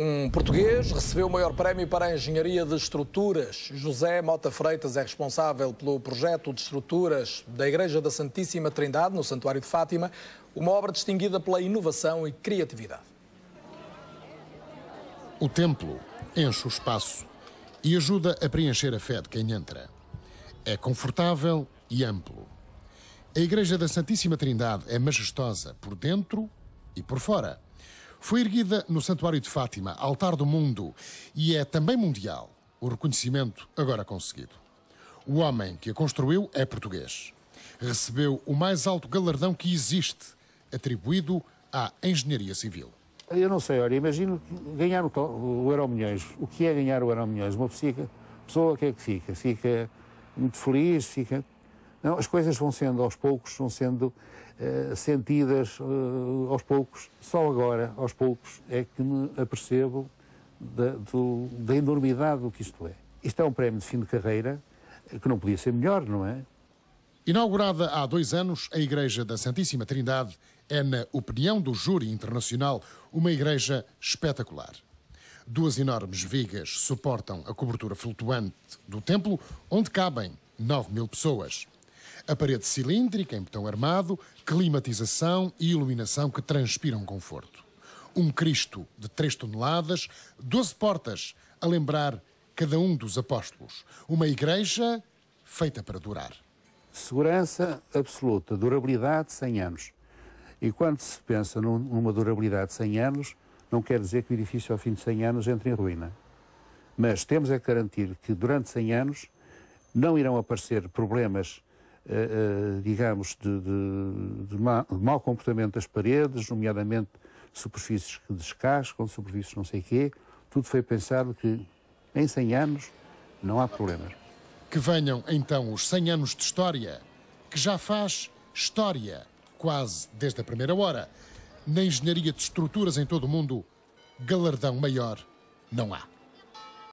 Um português recebeu o maior prémio para a engenharia de estruturas. José Mota Freitas é responsável pelo projeto de estruturas da Igreja da Santíssima Trindade, no Santuário de Fátima, uma obra distinguida pela inovação e criatividade. O templo enche o espaço e ajuda a preencher a fé de quem entra. É confortável e amplo. A Igreja da Santíssima Trindade é majestosa por dentro e por fora foi erguida no Santuário de Fátima, altar do mundo, e é também mundial. O reconhecimento agora conseguido. O homem que a construiu é português. Recebeu o mais alto galardão que existe, atribuído à engenharia civil. Eu não sei, olha, imagino ganhar o, o O que é ganhar o Euromilhões? Uma pessoa, pessoa que é que fica? Fica muito feliz, fica não, as coisas vão sendo aos poucos, vão sendo uh, sentidas uh, aos poucos. Só agora, aos poucos, é que me apercebo da, do, da enormidade do que isto é. Isto é um prémio de fim de carreira eh, que não podia ser melhor, não é? Inaugurada há dois anos, a Igreja da Santíssima Trindade é, na opinião do júri internacional, uma igreja espetacular. Duas enormes vigas suportam a cobertura flutuante do templo, onde cabem 9 mil pessoas. A parede cilíndrica, em betão armado, climatização e iluminação que transpiram conforto. Um Cristo de 3 toneladas, 12 portas, a lembrar cada um dos apóstolos. Uma igreja feita para durar. Segurança absoluta, durabilidade 100 anos. E quando se pensa numa durabilidade de 100 anos, não quer dizer que o edifício ao fim de 100 anos entre em ruína. Mas temos é que garantir que durante 100 anos não irão aparecer problemas eh, eh, digamos, de, de, de, ma, de mau comportamento das paredes, nomeadamente superfícies que descascam, superfícies não sei quê. Tudo foi pensado que em 100 anos não há problemas. Que venham então os 100 anos de história, que já faz história quase desde a primeira hora. Na engenharia de estruturas em todo o mundo, galardão maior não há.